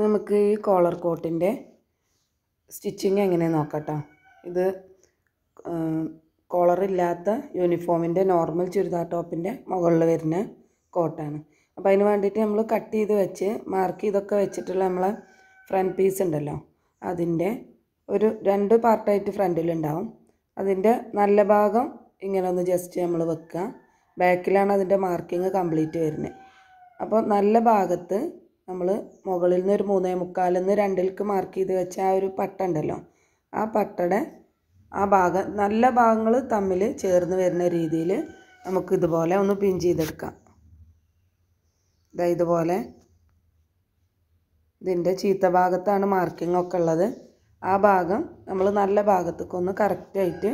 നമുക്ക് ഈ collar കോട്ടിൻ്റെ stitching എങ്ങനെ നോക്കട്ടോ ഇത് കോളറില്ലാത്ത യൂണിഫോമിൻ്റെ നോർമൽ ചുരിദാർ ടോപ്പിൻ്റെ മുകളിൽ വരുന്ന കോട്ടാണ് അപ്പോൾ അതിന് വേണ്ടിയിട്ട് നമ്മൾ കട്ട് ചെയ്ത് വെച്ച് മാർക്ക് ചെയ്തൊക്കെ വെച്ചിട്ടുള്ള നമ്മളെ ഫ്രണ്ട് പീസ് ഉണ്ടല്ലോ അതിൻ്റെ ഒരു രണ്ട് പാർട്ടായിട്ട് ഫ്രണ്ടിലുണ്ടാവും അതിൻ്റെ നല്ല ഭാഗം ഇങ്ങനെ ഒന്ന് ജസ്റ്റ് നമ്മൾ വെക്കുക ബാക്കിലാണ് അതിൻ്റെ മാർക്കിങ് കംപ്ലീറ്റ് വരുന്നത് അപ്പോൾ നല്ല ഭാഗത്ത് നമ്മൾ മുകളിൽ നിന്ന് ഒരു മൂന്നേ മുക്കാലിൽ നിന്ന് രണ്ടിലേക്ക് മാർക്ക് ചെയ്ത് വെച്ച ആ ഒരു പട്ട ഉണ്ടല്ലോ ആ പട്ടയുടെ ആ ഭാഗം നല്ല ഭാഗങ്ങൾ തമ്മിൽ ചേർന്ന് വരുന്ന രീതിയിൽ നമുക്ക് ഇതുപോലെ ഒന്ന് പിൻ ചെയ്തെടുക്കാം ഇതാ ഇതുപോലെ ഇതിൻ്റെ ചീത്ത ഭാഗത്താണ് മാർക്കിംഗ് ഒക്കെ ഉള്ളത് ആ ഭാഗം നമ്മൾ നല്ല ഭാഗത്തേക്കൊന്ന് കറക്റ്റായിട്ട്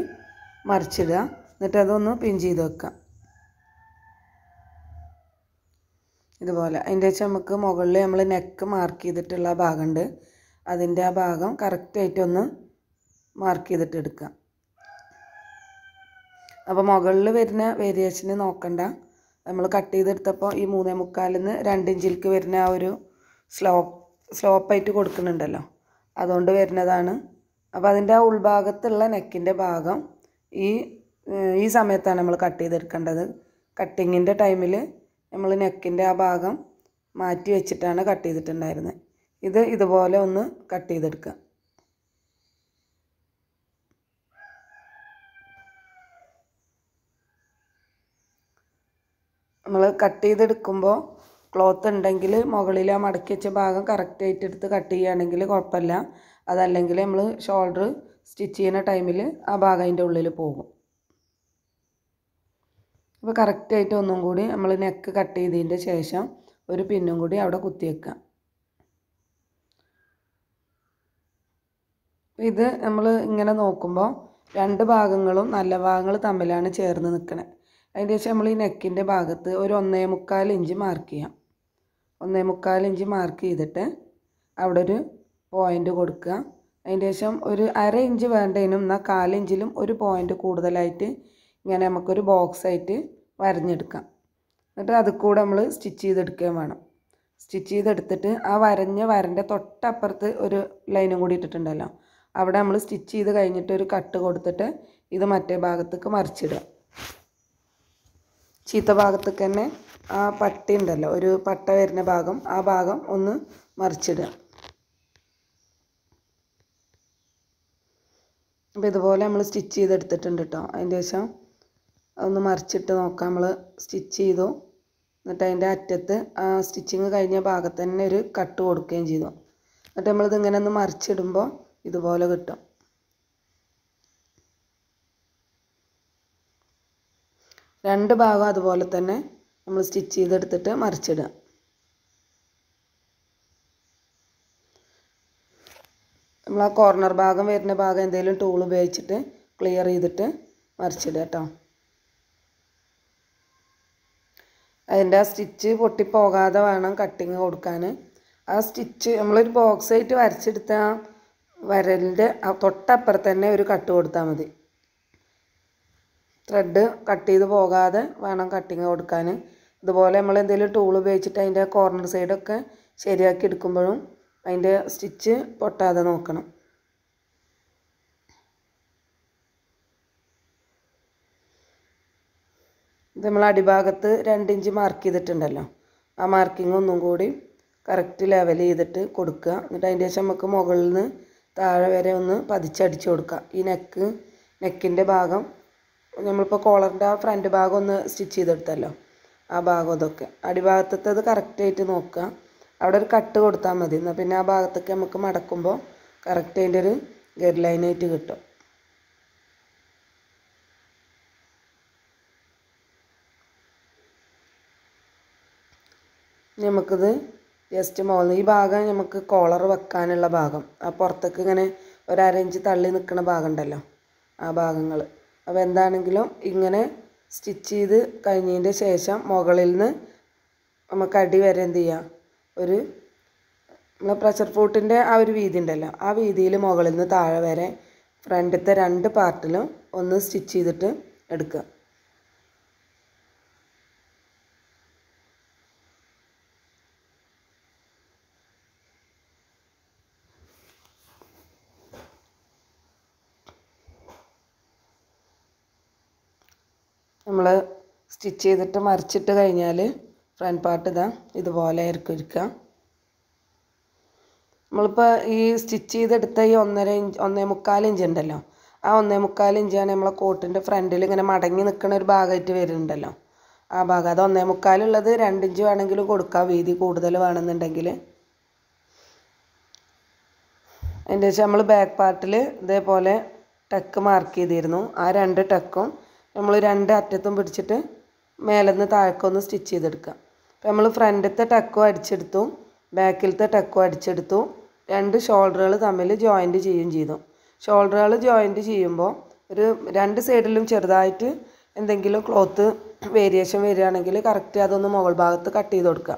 മറിച്ചിടുക എന്നിട്ട് അതൊന്ന് പിൻ ചെയ്ത് വെക്കാം ഇതുപോലെ അതിൻ്റെ വെച്ചാൽ നമുക്ക് മുകളിൽ നമ്മൾ നെക്ക് മാർക്ക് ചെയ്തിട്ടുള്ള ഭാഗമുണ്ട് അതിൻ്റെ ആ ഭാഗം കറക്റ്റായിട്ടൊന്ന് മാർക്ക് ചെയ്തിട്ട് എടുക്കാം അപ്പോൾ മുകളിൽ വരുന്ന വേരിയേഷന് നോക്കണ്ട നമ്മൾ കട്ട് ചെയ്തെടുത്തപ്പോൾ ഈ മൂന്നേ മുക്കാലിൽ നിന്ന് രണ്ടിഞ്ചിലേക്ക് വരുന്ന ആ ഒരു സ്ലോപ്പ് സ്ലോപ്പായിട്ട് കൊടുക്കുന്നുണ്ടല്ലോ അതുകൊണ്ട് വരുന്നതാണ് അപ്പോൾ അതിൻ്റെ ആ ഉൾഭാഗത്തുള്ള നെക്കിൻ്റെ ഭാഗം ഈ ഈ സമയത്താണ് നമ്മൾ കട്ട് ചെയ്തെടുക്കേണ്ടത് കട്ടിങ്ങിൻ്റെ ടൈമിൽ നമ്മൾ നെക്കിൻ്റെ ആ ഭാഗം മാറ്റി വെച്ചിട്ടാണ് കട്ട് ചെയ്തിട്ടുണ്ടായിരുന്നത് ഇത് ഇതുപോലെ ഒന്ന് കട്ട് ചെയ്തെടുക്കുക നമ്മൾ കട്ട് ചെയ്തെടുക്കുമ്പോൾ ക്ലോത്ത് ഉണ്ടെങ്കിൽ മുകളിൽ ആ മടക്കി വെച്ച ഭാഗം കറക്റ്റായിട്ട് എടുത്ത് കട്ട് ചെയ്യുകയാണെങ്കിൽ കുഴപ്പമില്ല അതല്ലെങ്കിൽ നമ്മൾ ഷോൾഡർ സ്റ്റിച്ച് ചെയ്യുന്ന ടൈമിൽ ആ ഭാഗം അതിൻ്റെ ഉള്ളിൽ പോകും അപ്പോൾ കറക്റ്റായിട്ട് ഒന്നും കൂടി നമ്മൾ നെക്ക് കട്ട് ചെയ്തതിൻ്റെ ശേഷം ഒരു പിന്നും കൂടി അവിടെ വെക്കാം ഇത് നമ്മൾ ഇങ്ങനെ നോക്കുമ്പോൾ രണ്ട് ഭാഗങ്ങളും നല്ല ഭാഗങ്ങൾ തമ്മിലാണ് ചേർന്ന് നിൽക്കുന്നത് അതിൻ്റെ ശേഷം നമ്മൾ ഈ നെക്കിൻ്റെ ഭാഗത്ത് ഒരു ഒന്നേ മുക്കാൽ ഇഞ്ച് മാർക്ക് ചെയ്യാം ഒന്നേ മുക്കാൽ ഇഞ്ച് മാർക്ക് ചെയ്തിട്ട് അവിടെ ഒരു പോയിൻ്റ് കൊടുക്കുക അതിൻ്റെ ശേഷം ഒരു അര ഇഞ്ച് വേണ്ടതിനും എന്നാൽ കാലിഞ്ചിലും ഒരു പോയിൻ്റ് കൂടുതലായിട്ട് ഇങ്ങനെ നമുക്കൊരു ബോക്സ് ആയിട്ട് വരഞ്ഞെടുക്കാം എന്നിട്ട് അത് കൂടെ നമ്മൾ സ്റ്റിച്ച് ചെയ്തെടുക്കുകയും വേണം സ്റ്റിച്ച് ചെയ്തെടുത്തിട്ട് ആ വരഞ്ഞ വരൻ്റെ തൊട്ടപ്പുറത്ത് ഒരു ലൈനും കൂടി ഇട്ടിട്ടുണ്ടല്ലോ അവിടെ നമ്മൾ സ്റ്റിച്ച് ചെയ്ത് കഴിഞ്ഞിട്ട് ഒരു കട്ട് കൊടുത്തിട്ട് ഇത് മറ്റേ ഭാഗത്തേക്ക് മറിച്ചിടുക ചീത്ത ഭാഗത്തേക്ക് തന്നെ ആ പട്ടി ഉണ്ടല്ലോ ഒരു പട്ട വരുന്ന ഭാഗം ആ ഭാഗം ഒന്ന് മറിച്ചിടുക അപ്പോൾ ഇതുപോലെ നമ്മൾ സ്റ്റിച്ച് ചെയ്തെടുത്തിട്ടുണ്ട് കേട്ടോ അതിൻ്റെ ശേഷം അതൊന്ന് മറിച്ചിട്ട് നോക്കാം നമ്മൾ സ്റ്റിച്ച് ചെയ്തു എന്നിട്ട് അതിൻ്റെ അറ്റത്ത് ആ സ്റ്റിച്ചിങ് കഴിഞ്ഞ ഭാഗത്ത് തന്നെ ഒരു കട്ട് കൊടുക്കുകയും ചെയ്തു എന്നിട്ട് നമ്മളിത് ഇങ്ങനെ ഒന്ന് മറിച്ചിടുമ്പോൾ ഇതുപോലെ കിട്ടും രണ്ട് ഭാഗം അതുപോലെ തന്നെ നമ്മൾ സ്റ്റിച്ച് ചെയ്തെടുത്തിട്ട് മറിച്ചിടുക നമ്മൾ ആ കോർണർ ഭാഗം വരുന്ന ഭാഗം എന്തെങ്കിലും ടൂൾ ഉപയോഗിച്ചിട്ട് ക്ലിയർ ചെയ്തിട്ട് മറിച്ചിടുക കേട്ടോ അതിൻ്റെ ആ സ്റ്റിച്ച് പൊട്ടിപ്പോകാതെ വേണം കട്ടിങ് കൊടുക്കാൻ ആ സ്റ്റിച്ച് നമ്മളൊരു ബോക്സ് ആയിട്ട് വരച്ചെടുത്ത ആ വരലിൻ്റെ തൊട്ടപ്പുറത്ത് തന്നെ ഒരു കട്ട് കൊടുത്താൽ മതി ത്രെഡ് കട്ട് ചെയ്ത് പോകാതെ വേണം കട്ടിങ് കൊടുക്കാൻ ഇതുപോലെ നമ്മൾ എന്തെങ്കിലും ടൂൾ ഉപയോഗിച്ചിട്ട് അതിൻ്റെ കോർണർ സൈഡൊക്കെ ശരിയാക്കി എടുക്കുമ്പോഴും അതിൻ്റെ സ്റ്റിച്ച് പൊട്ടാതെ നോക്കണം നമ്മൾ അടിഭാഗത്ത് രണ്ടിഞ്ച് മാർക്ക് ചെയ്തിട്ടുണ്ടല്ലോ ആ മാർക്കിംഗ് ഒന്നും കൂടി കറക്റ്റ് ലെവൽ ചെയ്തിട്ട് കൊടുക്കുക എന്നിട്ട് അതിൻ്റെ ശേഷം നമുക്ക് മുകളിൽ നിന്ന് താഴെ വരെ ഒന്ന് പതിച്ചടിച്ച് കൊടുക്കുക ഈ നെക്ക് നെക്കിൻ്റെ ഭാഗം നമ്മളിപ്പോൾ കോളറിൻ്റെ ആ ഫ്രണ്ട് ഭാഗം ഒന്ന് സ്റ്റിച്ച് ചെയ്തെടുത്തല്ലോ ആ ഭാഗം ഇതൊക്കെ അടിഭാഗത്തത് കറക്റ്റായിട്ട് നോക്കുക അവിടെ ഒരു കട്ട് കൊടുത്താൽ മതി എന്നാൽ പിന്നെ ആ ഭാഗത്തൊക്കെ നമുക്ക് മടക്കുമ്പോൾ കറക്റ്റ് അതിൻ്റെ ഒരു ഗൈഡ് ലൈനായിട്ട് കിട്ടും നമുക്കിത് ജസ്റ്റ് മോൾ ഈ ഭാഗം നമുക്ക് കോളർ വെക്കാനുള്ള ഭാഗം ആ പുറത്തേക്ക് ഇങ്ങനെ ഒരഞ്ച് തള്ളി നിൽക്കുന്ന ഭാഗം ഉണ്ടല്ലോ ആ ഭാഗങ്ങൾ അപ്പോൾ എന്താണെങ്കിലും ഇങ്ങനെ സ്റ്റിച്ച് ചെയ്ത് കഴിഞ്ഞതിൻ്റെ ശേഷം മുകളിൽ നിന്ന് നമുക്ക് അടി വരെ എന്ത് ചെയ്യാം ഒരു നമ്മളെ പ്രഷർ ഫ്രൂട്ടിൻ്റെ ആ ഒരു വീതി ഉണ്ടല്ലോ ആ വീതിയിൽ മുകളിൽ നിന്ന് താഴെ വരെ ഫ്രണ്ടിലത്തെ രണ്ട് പാർട്ടിലും ഒന്ന് സ്റ്റിച്ച് ചെയ്തിട്ട് എടുക്കുക നമ്മൾ സ്റ്റിച്ച് ചെയ്തിട്ട് മറിച്ചിട്ട് കഴിഞ്ഞാൽ ഫ്രണ്ട് പാർട്ട് ഇതാ ഇതുപോലെ ആയിരിക്കും ഇരിക്കുക നമ്മളിപ്പോൾ ഈ സ്റ്റിച്ച് ചെയ്തെടുത്ത ഈ ഒന്നര ഇഞ്ച് ഒന്നേ മുക്കാൽ ഇഞ്ച് ഉണ്ടല്ലോ ആ ഒന്നേ മുക്കാൽ ഇഞ്ചാണ് നമ്മളെ കോട്ടിൻ്റെ ഫ്രണ്ടിൽ ഇങ്ങനെ മടങ്ങി നിൽക്കുന്ന ഒരു ഭാഗമായിട്ട് വരുന്നുണ്ടല്ലോ ആ ഭാഗം അത് ഒന്നേ മുക്കാലുള്ളത് രണ്ട് ഇഞ്ച് വേണമെങ്കിലും കൊടുക്കാം വീതി കൂടുതൽ വേണമെന്നുണ്ടെങ്കിൽ അതിൻ്റെ വെച്ചാൽ നമ്മൾ ബാക്ക് പാർട്ടിൽ ഇതേപോലെ ടക്ക് മാർക്ക് ചെയ്തിരുന്നു ആ രണ്ട് ടക്കും നമ്മൾ രണ്ട് അറ്റത്തും പിടിച്ചിട്ട് മേലെന്ന് ഒന്ന് സ്റ്റിച്ച് ചെയ്തെടുക്കുക അപ്പോൾ നമ്മൾ ഫ്രണ്ടിലത്തെ ടക്കും അടിച്ചെടുത്തു ബാക്കിലത്തെ ടക്കും അടിച്ചെടുത്തു രണ്ട് ഷോൾഡറുകൾ തമ്മിൽ ജോയിൻറ്റ് ചെയ്യുകയും ചെയ്തു ഷോൾഡറുകൾ ജോയിൻറ്റ് ചെയ്യുമ്പോൾ ഒരു രണ്ട് സൈഡിലും ചെറുതായിട്ട് എന്തെങ്കിലും ക്ലോത്ത് വേരിയേഷൻ വരികയാണെങ്കിൽ കറക്റ്റ് അതൊന്ന് മുകൾ ഭാഗത്ത് കട്ട് ചെയ്ത് കൊടുക്കുക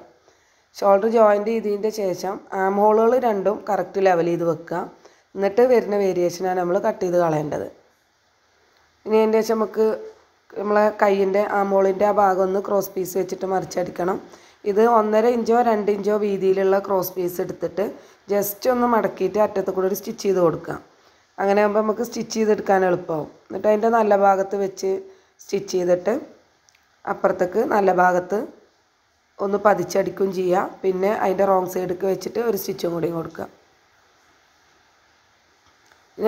ഷോൾഡർ ജോയിൻറ്റ് ചെയ്തതിൻ്റെ ശേഷം ആം ഹോളുകൾ രണ്ടും കറക്റ്റ് ലെവൽ ചെയ്ത് വെക്കുക എന്നിട്ട് വരുന്ന വേരിയേഷനാണ് നമ്മൾ കട്ട് ചെയ്ത് കളയേണ്ടത് ഇനി അതിൻ്റെ ശേഷം നമുക്ക് നമ്മളെ ആ മോളിൻ്റെ ആ ഭാഗം ഒന്ന് ക്രോസ് പീസ് വെച്ചിട്ട് മറിച്ചടിക്കണം ഇത് ഒന്നര ഇഞ്ചോ രണ്ട് ഇഞ്ചോ വീതിയിലുള്ള ക്രോസ് പീസ് എടുത്തിട്ട് ജസ്റ്റ് ഒന്ന് മടക്കിയിട്ട് അറ്റത്ത് കൂടെ ഒരു സ്റ്റിച്ച് ചെയ്ത് കൊടുക്കുക അങ്ങനെ ആകുമ്പോൾ നമുക്ക് സ്റ്റിച്ച് ചെയ്തെടുക്കാൻ എളുപ്പമാവും എന്നിട്ട് അതിൻ്റെ നല്ല ഭാഗത്ത് വെച്ച് സ്റ്റിച്ച് ചെയ്തിട്ട് അപ്പുറത്തേക്ക് നല്ല ഭാഗത്ത് ഒന്ന് പതിച്ചടിക്കും ചെയ്യുക പിന്നെ അതിൻ്റെ റോങ് സൈഡൊക്കെ വെച്ചിട്ട് ഒരു സ്റ്റിച്ചും കൂടി കൊടുക്കുക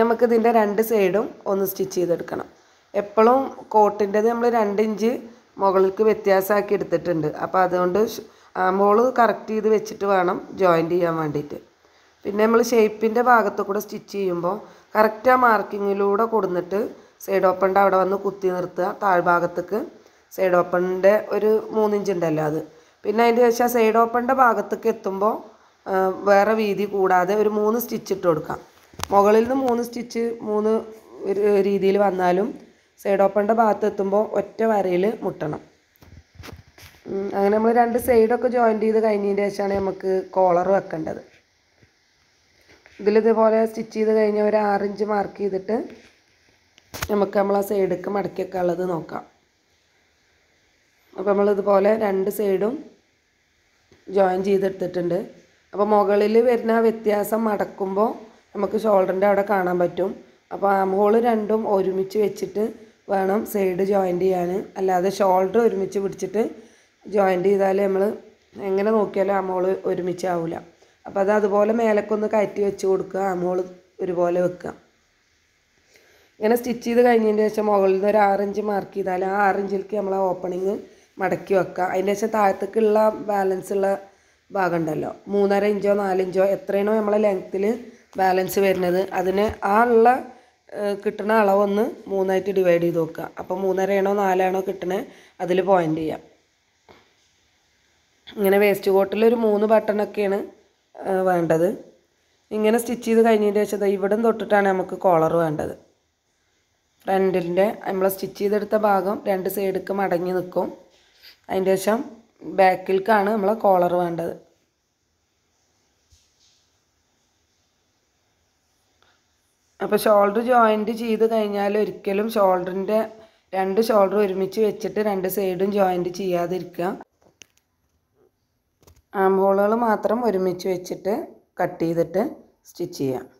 നമുക്കിതിൻ്റെ രണ്ട് സൈഡും ഒന്ന് സ്റ്റിച്ച് ചെയ്തെടുക്കണം എപ്പോഴും കോട്ടിൻ്റേത് നമ്മൾ രണ്ട് ഇഞ്ച് മുകളിലേക്ക് വ്യത്യാസമാക്കി എടുത്തിട്ടുണ്ട് അപ്പോൾ അതുകൊണ്ട് മോള് കറക്റ്റ് ചെയ്ത് വെച്ചിട്ട് വേണം ജോയിൻ്റ് ചെയ്യാൻ വേണ്ടിയിട്ട് പിന്നെ നമ്മൾ ഷേപ്പിൻ്റെ ഭാഗത്തു കൂടെ സ്റ്റിച്ച് ചെയ്യുമ്പോൾ കറക്റ്റ് ആ മാർക്കിങ്ങിലൂടെ കൊടുന്നിട്ട് സൈഡ് ഓപ്പണിൻ്റെ അവിടെ വന്ന് കുത്തി നിർത്തുക താഴ്ഭാഗത്തേക്ക് സൈഡ് ഓപ്പണിൻ്റെ ഒരു മൂന്നിഞ്ച് ഉണ്ടല്ലോ അത് പിന്നെ അതിൻ്റെ ശേഷം സൈഡ് ഓപ്പണിൻ്റെ ഭാഗത്തേക്ക് എത്തുമ്പോൾ വേറെ വീതി കൂടാതെ ഒരു മൂന്ന് സ്റ്റിച്ച് ഇട്ട് കൊടുക്കാം മുകളിൽ നിന്ന് മൂന്ന് സ്റ്റിച്ച് മൂന്ന് രീതിയിൽ വന്നാലും സൈഡ് ഓപ്പണിൻ്റെ ഭാഗത്ത് എത്തുമ്പോൾ ഒറ്റ വരയിൽ മുട്ടണം അങ്ങനെ നമ്മൾ രണ്ട് സൈഡൊക്കെ ജോയിൻറ്റ് ചെയ്ത് കഴിഞ്ഞതിൻ്റെ ശേഷമാണ് നമുക്ക് കോളർ വെക്കേണ്ടത് ഇതിലിതുപോലെ സ്റ്റിച്ച് ചെയ്ത് കഴിഞ്ഞ ഒരു ആറിഞ്ച് മാർക്ക് ചെയ്തിട്ട് നമുക്ക് നമ്മൾ ആ സൈഡിലേക്ക് മടക്കിയൊക്കെ ഉള്ളത് നോക്കാം അപ്പോൾ നമ്മളിതുപോലെ രണ്ട് സൈഡും ജോയിൻ ചെയ്തെടുത്തിട്ടുണ്ട് അപ്പോൾ മുകളിൽ വരുന്ന വ്യത്യാസം മടക്കുമ്പോൾ നമുക്ക് ഷോൾഡറിൻ്റെ അവിടെ കാണാൻ പറ്റും അപ്പോൾ ആ ഹോൾ രണ്ടും ഒരുമിച്ച് വെച്ചിട്ട് വേണം സൈഡ് ജോയിൻ്റ് ചെയ്യാൻ അല്ലാതെ ഷോൾഡർ ഒരുമിച്ച് പിടിച്ചിട്ട് ജോയിൻ്റ് ചെയ്താൽ നമ്മൾ എങ്ങനെ നോക്കിയാലും അമോള് ഒരുമിച്ച് ആവില്ല അപ്പോൾ അത് അതുപോലെ മേലക്കൊന്ന് കയറ്റി വെച്ച് കൊടുക്കുക അമോള് ഒരുപോലെ വെക്കുക ഇങ്ങനെ സ്റ്റിച്ച് ചെയ്ത് കഴിഞ്ഞതിൻ്റെ ശേഷം മുകളിൽ നിന്ന് ഒരു ആറിഞ്ച് മാർക്ക് ചെയ്താൽ ആ ആറിഞ്ചിലേക്ക് നമ്മൾ ആ ഓപ്പണിങ് മടക്കി വെക്കുക അതിൻ്റെ ശേഷം താഴത്തേക്കുള്ള ബാലൻസ് ഉള്ള ഭാഗം ഉണ്ടല്ലോ മൂന്നര ഇഞ്ചോ നാലിഞ്ചോ എത്രയാണോ നമ്മളെ ലെങ്ത്തിൽ ബാലൻസ് വരുന്നത് അതിന് ആ ഉള്ള കിട്ടുന്ന അളവൊന്ന് മൂന്നായിട്ട് ഡിവൈഡ് ചെയ്ത് നോക്കുക അപ്പോൾ മൂന്നരയാണോ നാലാണോ കിട്ടണേ അതിൽ പോയിൻ്റ് ചെയ്യാം ഇങ്ങനെ വേസ്റ്റ് കോട്ടിൽ ഒരു മൂന്ന് ബട്ടണൊക്കെയാണ് വേണ്ടത് ഇങ്ങനെ സ്റ്റിച്ച് ചെയ്ത് കഴിഞ്ഞതിൻ്റെ വെച്ചത് ഇവിടം തൊട്ടിട്ടാണ് നമുക്ക് കോളർ വേണ്ടത് ഫ്രണ്ടിൻ്റെ നമ്മൾ സ്റ്റിച്ച് ചെയ്തെടുത്ത ഭാഗം രണ്ട് സൈഡിലേക്ക് മടങ്ങി നിൽക്കും അതിൻ്റെ ശേഷം ബാക്കിലേക്കാണ് നമ്മൾ കോളർ വേണ്ടത് അപ്പോൾ ഷോൾഡർ ജോയിൻറ്റ് ചെയ്ത് കഴിഞ്ഞാൽ ഒരിക്കലും ഷോൾഡറിൻ്റെ രണ്ട് ഷോൾഡർ ഒരുമിച്ച് വെച്ചിട്ട് രണ്ട് സൈഡും ജോയിൻറ്റ് ചെയ്യാതിരിക്കുക ആംഹോളുകൾ മാത്രം ഒരുമിച്ച് വെച്ചിട്ട് കട്ട് ചെയ്തിട്ട് സ്റ്റിച്ച് ചെയ്യാം